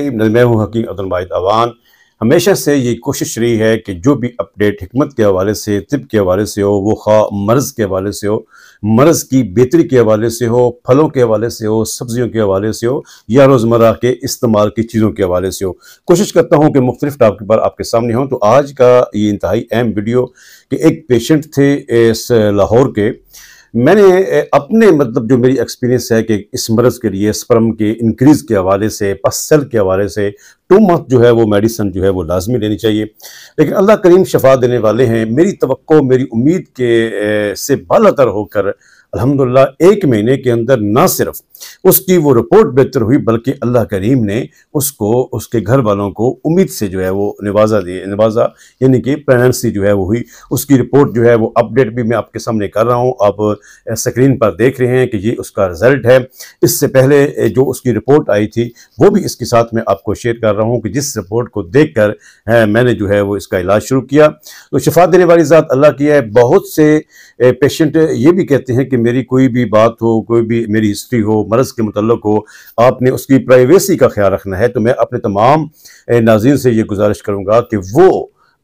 आखिरी मैं हूँ हकीम अब्दुलवाद अवान हमेशा से ये कोशिश रही है कि जो भी अपडेट हमत के हवाले से तिब के हवाले से हो वो खा मर्ज़ के हवाले से हो मर्ज़ की बेहतरी के हवाले से हो फलों के हवाले से हो सब्ज़ियों के हवाले से हो या रोज़मर्रा के इस्तेमाल की चीज़ों के हवाले से हो कोशिश करता हूँ कि मुख्तलिफ टॉपिक पर आपके सामने हों तो आज का ये इंतहाई अहम वीडियो कि एक पेशेंट थे इस लाहौर के मैंने अपने मतलब जो मेरी एक्सपीरियंस है कि इस मर्ज़ के लिए स्पर्म के इंक्रीज़ के हवाले से पसल के हवाले से टू मंथ जो है वो मेडिसन जो है वो लाजमी लेनी चाहिए लेकिन अल्लाह करीम शफा देने वाले हैं मेरी तो मेरी उम्मीद के से बालतर होकर अल्हम्दुलिल्लाह एक महीने के अंदर ना सिर्फ उसकी वो रिपोर्ट बेहतर हुई बल्कि अल्लाह करीम ने उसको उसके घर वालों को उम्मीद से जो है वो नवाजा दिए नवाजा यानी कि प्रेगनेंसी जो है वो हुई उसकी रिपोर्ट जो है वो अपडेट भी मैं आपके सामने कर रहा हूँ आप स्क्रीन पर देख रहे हैं कि ये उसका रिजल्ट है इससे पहले जो उसकी रिपोर्ट आई थी वो भी इसके साथ मैं आपको शेयर कर रहा हूँ कि जिस रिपोर्ट को देख कर मैंने जो है वो इसका इलाज शुरू किया तो शफा देने वाली ज़ात अल्लाह की है बहुत से पेशेंट ये भी कहते हैं कि मेरी कोई भी बात हो कोई भी मेरी हिस्ट्री हो मर्ज़ के मतलब हो आपने उसकी प्राइवेसी का ख्याल रखना है तो मैं अपने तमाम नाजीन से ये गुजारिश करूँगा कि वो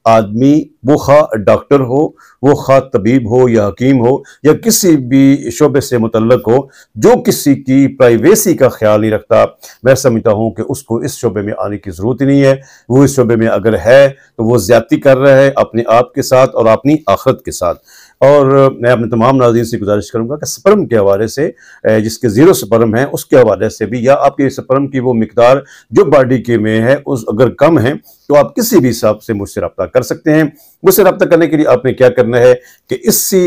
आदमी वो खा डॉक्टर हो वो खा तबीब हो या हकीम हो या किसी भी शोबे से मुतलक हो जो किसी की प्राइवेसी का ख्याल नहीं रखता मैं समझता हूँ कि उसको इस शोबे में आने की ज़रूरत ही नहीं है वो इस शोबे में अगर है तो वो ज़्यादती कर रहा है अपने आप के साथ और अपनी आखरत के साथ और मैं अपने तमाम नाजीन से गुजारिश करूँगा कि स्पर्म के हवाले से जिसके ज़ीरो स्पर्म है उसके हवाले से भी या आपके स्पर्म की वो मकदार जो बॉडी के में है उस अगर कम है तो आप किसी भी हिसाब से मुझसे रब्ता कर सकते हैं मुझसे रब्ता करने के लिए आपने क्या करना है कि इसी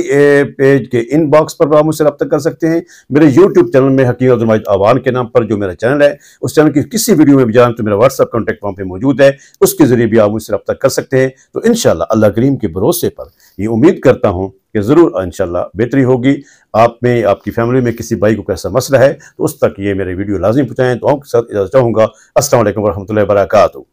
पेज के इनबॉक्स पर आप मुझसे रब्ता कर सकते हैं मेरे यूट्यूब चैनल में हकीम अब्दुलमाज आवान के नाम पर जो मेरा चैनल है उस चैनल की किसी वीडियो में भी जान तो मेरा व्हाट्सअप कॉन्टैक्ट वहाँ पर मौजूद है उसके ज़रिए भी आप मुझसे रब्ता कर सकते हैं तो इन अल्लाह करीम के भरोसे पर ये उम्मीद करता हूँ कि ज़रूर इन बेहतरी होगी आप में आपकी फैमिली में किसी भाई को कैसा मसला है तो उस तक ये मेरे वीडियो लाजमी पहुँचाएँ तो आपके साथ इजाज़त चाहूँगा असल वरहमल वर्का